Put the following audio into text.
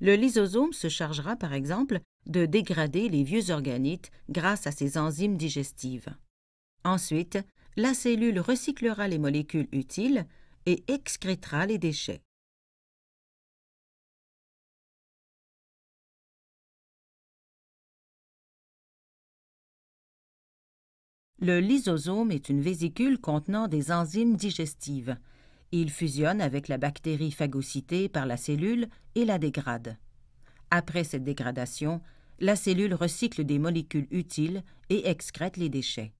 Le lysosome se chargera, par exemple, de dégrader les vieux organites grâce à ses enzymes digestives. Ensuite, la cellule recyclera les molécules utiles et excrétera les déchets. Le lysosome est une vésicule contenant des enzymes digestives. Il fusionne avec la bactérie phagocytée par la cellule et la dégrade. Après cette dégradation, la cellule recycle des molécules utiles et excrète les déchets.